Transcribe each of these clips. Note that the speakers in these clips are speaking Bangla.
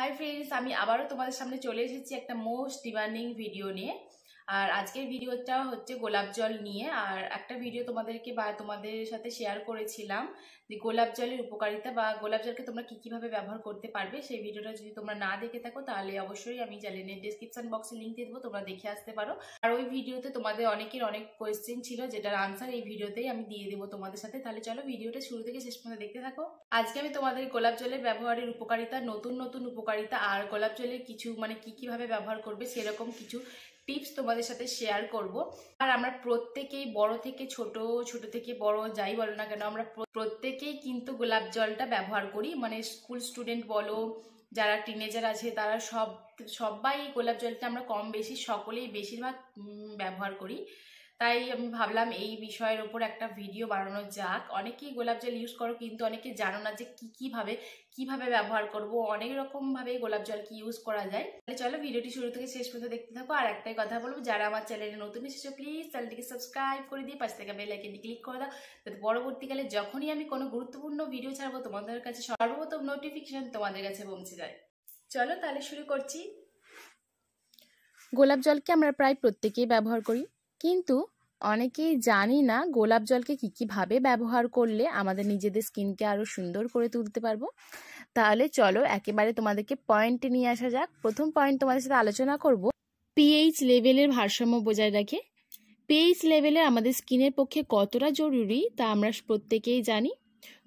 হাই ফ্রেন্ডস আমি আবারও তোমাদের সামনে চলে এসেছি একটা মোস্ট ডিমান্ডিং ভিডিও নিয়ে আর আজকের ভিডিওটা হচ্ছে গোলাপ জল নিয়ে আর একটা ভিডিও তোমাদেরকে বা তোমাদের সাথে শেয়ার করেছিলাম যে গোলাপ জলের উপকারিতা বা গোলাপ জলকে তোমরা কী কীভাবে ব্যবহার করতে পারবে সেই ভিডিওটা যদি তোমরা না দেখে থাকো তাহলে অবশ্যই আমি চ্যানেলের ডিসক্রিপশান বক্সে লিঙ্ক দিয়ে দেবো তোমরা দেখে আসতে পারো আর ওই ভিডিওতে তোমাদের অনেকের অনেক কোয়েশ্চেন ছিল যেটার আনসার এই ভিডিওতেই আমি দিয়ে দেবো তোমাদের সাথে তাহলে চলো ভিডিওটা শুরু থেকে শেষ পর্যন্ত দেখতে থাকো আজকে আমি তোমাদের গোলাপ জলের ব্যবহারের উপকারিতা নতুন নতুন উপকারিতা আর গোলাপ জলের কিছু মানে কি কিভাবে ব্যবহার করবে সেরকম কিছু টিপস তোমাদের সাথে শেয়ার করব আর আমরা প্রত্যেকেই বড় থেকে ছোট ছোট থেকে বড় যাই বলো না কেন আমরা প্রত্যেকেই কিন্তু গোলাপ জলটা ব্যবহার করি মানে স্কুল স্টুডেন্ট বলো যারা টিনেজার আছে তারা সব সবাই গোলাপ জলটা আমরা কম বেশি সকলেই বেশিরভাগ ব্যবহার করি তাই আমি ভাবলাম এই বিষয়ের ওপর একটা ভিডিও বানানো যাক অনেকেই গোলাপ জল ইউজ করো কিন্তু অনেকে জানো না যে কী কীভাবে কিভাবে ব্যবহার করব অনেক রকমভাবে গোলাপ জলকে ইউজ করা যায় তাহলে চলো ভিডিওটি শুরু থেকে শেষ পর্যন্ত দেখতে থাকো আর একটাই কথা বলবো যারা আমার চ্যানেলে নতুন এসেছো প্লিজ চ্যানেলটিকে সাবস্ক্রাইব করে দিয়ে পাশ থেকে বেল আইকনটি ক্লিক করে দাও যাতে পরবর্তীকালে যখনই আমি কোনো গুরুত্বপূর্ণ ভিডিও ছাড়বো তোমাদের কাছে সর্বপ্রথম নোটিফিকেশান তোমাদের কাছে পৌঁছে যায় চলো তাহলে শুরু করছি গোলাপ জলকে আমরা প্রায় প্রত্যেকেই ব্যবহার করি কিন্তু অনেকেই জানি না গোলাপ জলকে কী কীভাবে ব্যবহার করলে আমাদের নিজেদের স্কিনকে আরও সুন্দর করে তুলতে পারবো তাহলে চলো একেবারে তোমাদেরকে পয়েন্টে নিয়ে আসা যাক প্রথম পয়েন্ট তোমাদের সাথে আলোচনা করব পিএইচ লেভেলের ভারসাম্য বজায় রাখে পিএইচ লেভেলে আমাদের স্কিনের পক্ষে কতটা জরুরি তা আমরা প্রত্যেকেই জানি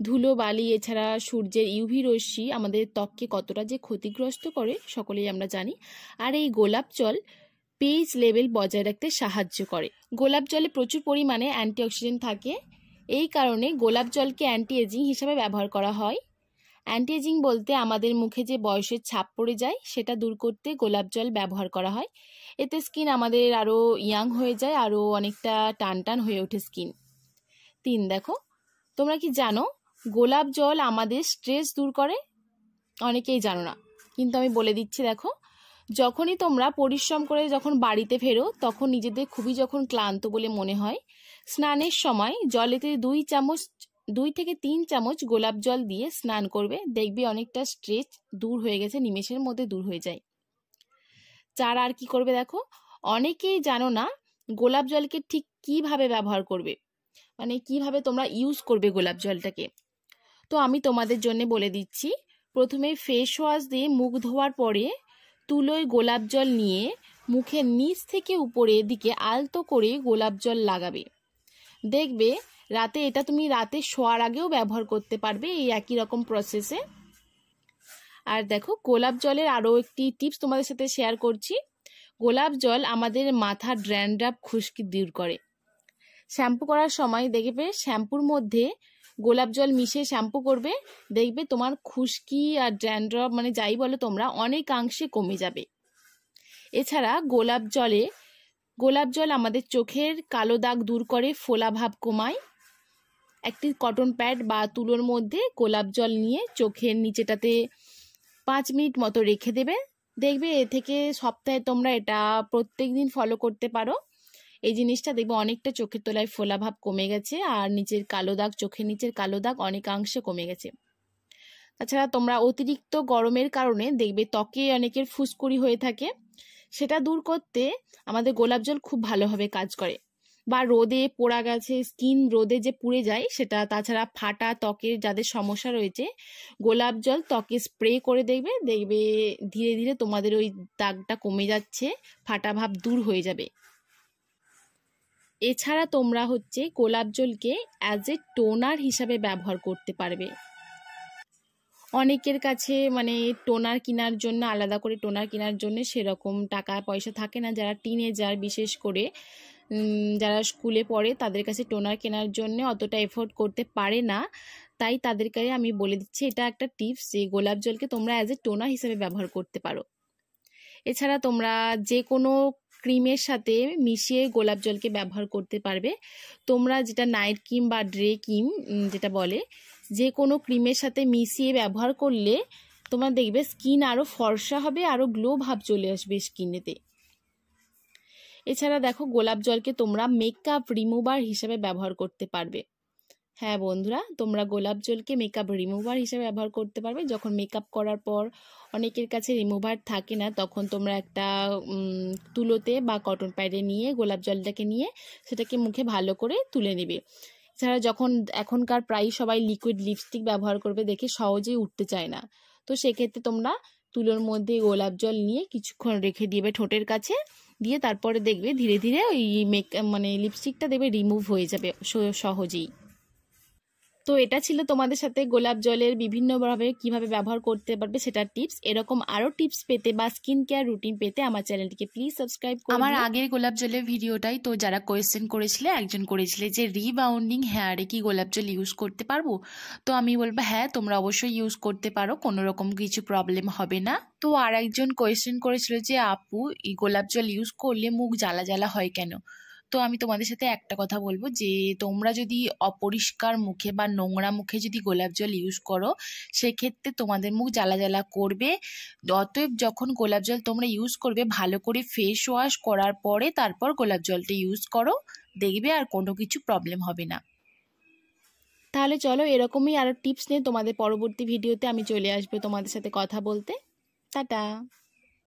ধুলো বালি এছাড়া সূর্যের ইউভি রশ্মি আমাদের ত্বককে কতটা যে ক্ষতিগ্রস্ত করে সকলেই আমরা জানি আর এই গোলাপ জল পিএইচ লেভেল বজায় রাখতে সাহায্য করে গোলাপ জলে প্রচুর পরিমাণে অ্যান্টিঅক্সিডেন্ট থাকে এই কারণে গোলাপ জলকে অ্যান্টি এজিং হিসাবে ব্যবহার করা হয় অ্যান্টি এজিং বলতে আমাদের মুখে যে বয়সের ছাপ পড়ে যায় সেটা দূর করতে গোলাপ জল ব্যবহার করা হয় এতে স্কিন আমাদের আরও ইয়াং হয়ে যায় আরও অনেকটা টান টান হয়ে ওঠে স্কিন তিন দেখো তোমরা কি জানো গোলাপ জল আমাদের স্ট্রেস দূর করে অনেকেই জানো না কিন্তু আমি বলে দিচ্ছি দেখো যখনই তোমরা পরিশ্রম করে যখন বাড়িতে ফেরো তখন নিজেদের খুবই যখন ক্লান্ত বলে মনে হয় স্নানের সময় জলেতে দুই চামচ দুই থেকে তিন চামচ গোলাপ জল দিয়ে স্নান করবে দেখবে অনেকটা স্ট্রেচ দূর হয়ে গেছে নিমেষের মধ্যে দূর হয়ে যায় চার আর কি করবে দেখো অনেকেই জানো না গোলাপ জলকে ঠিক কিভাবে ব্যবহার করবে মানে কিভাবে তোমরা ইউজ করবে গোলাপ জলটাকে তো আমি তোমাদের জন্য বলে দিচ্ছি প্রথমে ফেস ওয়াশ দিয়ে মুখ ধোয়ার পরে তুলোয় গোলাপ জল নিয়ে মুখের নিচ থেকে উপরের দিকে আলতো করে গোলাপ জল লাগাবে দেখবে রাতে এটা তুমি রাতে শোয়ার আগেও ব্যবহার করতে পারবে এই একই রকম প্রসেসে আর দেখো গোলাপ জলের আরও একটি টিপস তোমাদের সাথে শেয়ার করছি গোলাপ জল আমাদের মাথা ড্র্যান্ড্রাপ খুশকি দূর করে শ্যাম্পু করার সময় দেখবে শ্যাম্পুর মধ্যে গোলাপ জল মিশিয়ে শ্যাম্পু করবে দেখবে তোমার খুশকি আর ড্যান্ড্রপ মানে যাই বলো তোমরা অনেকাংশে কমে যাবে এছাড়া গোলাপ জলে গোলাপ জল আমাদের চোখের কালো দাগ দূর করে ফোলা ভাব কমায় একটি কটন প্যাড বা তুলোর মধ্যে গোলাপ জল নিয়ে চোখের নিচেটাতে পাঁচ মিনিট মতো রেখে দেবে দেখবে এ থেকে সপ্তাহে তোমরা এটা প্রত্যেক দিন ফলো করতে পারো এই জিনিসটা দেখবো অনেকটা চোখের তলায় ফোলাভাব কমে গেছে আর নিচের কালো দাগ চোখের নিচের কালো দাগ অনেকাংশে কমে গেছে তাছাড়া তোমরা অতিরিক্ত গরমের কারণে দেখবে ত্বকে অনেকের ফুসকুড়ি হয়ে থাকে সেটা দূর করতে আমাদের গোলাপ জল খুব ভালোভাবে কাজ করে বা রোদে পোড়া গেছে স্কিন রোদে যে পুড়ে যায় সেটা তাছাড়া ফাটা ত্বকের যাদের সমস্যা রয়েছে গোলাপ জল ত্বকে স্প্রে করে দেখবে দেখবে ধীরে ধীরে তোমাদের ওই দাগটা কমে যাচ্ছে ফাটা ভাব দূর হয়ে যাবে এছাড়া তোমরা হচ্ছে গোলাপ জলকে অ্যাজ এ টোনার হিসাবে ব্যবহার করতে পারবে অনেকের কাছে মানে টোনার কেনার জন্য আলাদা করে টোনার কেনার জন্য সেরকম টাকা পয়সা থাকে না যারা টিনেজার বিশেষ করে যারা স্কুলে পড়ে তাদের কাছে টোনার কেনার জন্য অতটা এফোর্ড করতে পারে না তাই তাদেরকে আমি বলে দিচ্ছি এটা একটা টিপস যে গোলাপ জলকে তোমরা অ্যাজ এ টোনার হিসাবে ব্যবহার করতে পারো এছাড়া তোমরা যে কোনো ক্রিমের সাথে মিশিয়ে গোলাপ জলকে ব্যবহার করতে পারবে তোমরা যেটা নাইট ক্রিম বা ড্রে ক্রিম যেটা বলে যে কোনো ক্রিমের সাথে মিশিয়ে ব্যবহার করলে তোমার দেখবে স্কিন আরও ফর্সা হবে আরও গ্লো ভাব চলে আসবে স্কিনেতে এছাড়া দেখো গোলাপ জলকে তোমরা মেকআপ রিমুভার হিসেবে ব্যবহার করতে পারবে হ্যাঁ বন্ধুরা তোমরা গোলাপ জলকে মেকআপ রিমুভার হিসেবে ব্যবহার করতে পারবে যখন মেকআপ করার পর অনেকের কাছে রিমুভার থাকে না তখন তোমরা একটা তুলোতে বা কটন প্যাডে নিয়ে গোলাপ জলটাকে নিয়ে সেটাকে মুখে ভালো করে তুলে নেবে এছাড়া যখন এখনকার প্রায় সবাই লিকুইড লিপস্টিক ব্যবহার করবে দেখে সহজেই উঠতে চায় না তো সেক্ষেত্রে তোমরা তুলোর মধ্যে গোলাপ জল নিয়ে কিছুক্ষণ রেখে দিবে ঠোঁটের কাছে দিয়ে তারপরে দেখবে ধীরে ধীরে ওই মেক মানে লিপস্টিকটা দেবে রিমুভ হয়ে যাবে সহজেই তো এটা ছিল তোমাদের সাথে গোলাপ জলের বিভিন্নভাবে কিভাবে ব্যবহার করতে পারবে সেটার টিপস এরকম আরও টিপস পেতে বা স্কিন কেয়ার রুটিন পেতে আমার চ্যানেলটিকে প্লিজ সাবস্ক্রাইব আমার আগের গোলাপ জলের ভিডিওটাই তো যারা কোয়েশ্চেন করেছিলে একজন করেছিলে যে রিবাউন্ডিং হেয়ারে কি গোলাপ জল ইউজ করতে পারবো তো আমি বলবো হ্যাঁ তোমরা অবশ্যই ইউজ করতে পারো কোনো রকম কিছু প্রবলেম হবে না তো আর একজন কোয়েশ্চেন করেছিল যে আপু এই গোলাপ জল ইউজ করলে মুখ জ্বালা জ্বালা হয় কেন তো আমি তোমাদের সাথে একটা কথা বলবো যে তোমরা যদি অপরিষ্কার মুখে বা নোংরা মুখে যদি গোলাপ জল ইউজ করো সেক্ষেত্রে তোমাদের মুখ জ্বালা জ্বালা করবে অতএব যখন গোলাপ জল তোমরা ইউজ করবে ভালো করে ফেস ওয়াশ করার পরে তারপর গোলাপ জলটা ইউজ করো দেখবে আর কোনো কিছু প্রবলেম হবে না তাহলে চলো এরকমই আরও টিপস নিয়ে তোমাদের পরবর্তী ভিডিওতে আমি চলে আসবো তোমাদের সাথে কথা বলতে টাটা